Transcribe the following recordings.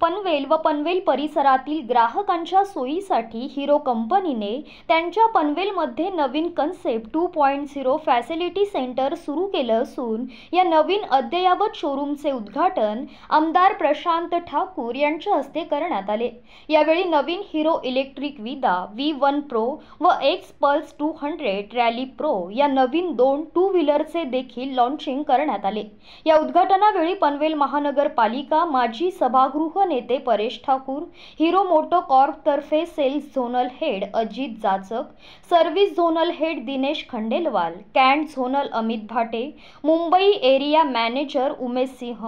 पनवेल व पनवेल परिसरातील ग्राहकांच्या सोयीसाठी हिरो कंपनीने त्यांच्या पनवेलमध्ये नवीन concept two point zero facility centre सुरू केलं असून या नवीन अद्ययावत शोरूमचे उद्घाटन आमदार प्रशांत ठाकूर यांच्या हस्ते करण्यात आले यावेळी नवीन Hero electric Vida V one pro व X pulse two hundred rally pro या नवीन दोन टू व्हीलरचे देखील लॉन्चिंग करण्यात आले या उद्घाटनावेळी पनवेल महानगरपालिका माजी सभागृह नेते परेश ठाकूर हिरो मोटो तर्फे sales zonal head Ajit Jachak service zonal head Dinesh Khandelwal कॅन्ट zonal Amit Bhate Mumbai area manager Umesh Singh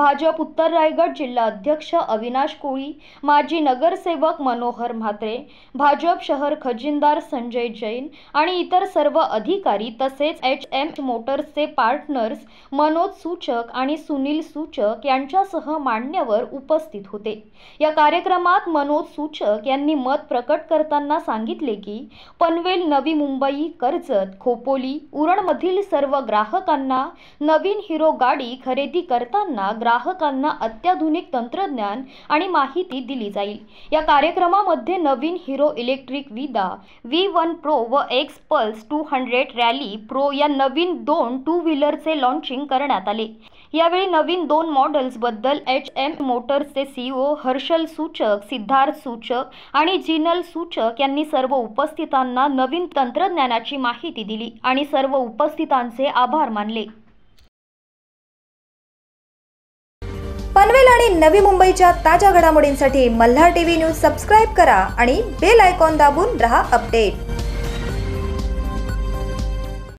BJP उत्तर रायगड जिल्हा अध्यक्ष अविनाश कोळी माजी नगरसेवक मनोहर म्हात्रे भाजप शहर खजिनदार संजय जैन आणि इतर सर्व अधिकारी तसेच एच एम मोटर्सचे पार्टनर्स मनोज सूचक आणि सुनील सूचक यांच्यासह मान्यवर उपस्थित उपस्थित होते या कार्यक्रमात मनोज सूचक यांनी मत प्रकट करताना सांगितले की पनवेल नवी मुंबई कर्जत खोपोली उरणमधील सर्व ग्राहकांना नवीन हिरो गाडी खरेदी करताना ग्राहकांना अत्याधुनिक तंत्रज्ञान आणि माहिती दिली जाईल या कार्यक्रमामध्ये नवीन Hero electric Vida V one pro व X pulse two hundred rally pro या नवीन दोन टू व्हीलरचे लॉन्चिंग करण्यात आले यावेळी नवीन दोन मॉडेल्सबद्दल एच एम मोटर्सचे सी सीईओ हर्षल सूचक सिद्धार्थ सूचक आणि जिनल सूचक यांनी सर्व उपस्थितांना नवीन तंत्रज्ञानाची माहिती दिली आणि सर्व उपस्थितांचे आभार मानले पनवेल आणि नवी मुंबईच्या ताज्या घडामोडींसाठी मल्हार टीव्ही न्यूज सबस्क्राईब करा आणि बेल आयकॉन दाबून रहा अपडेट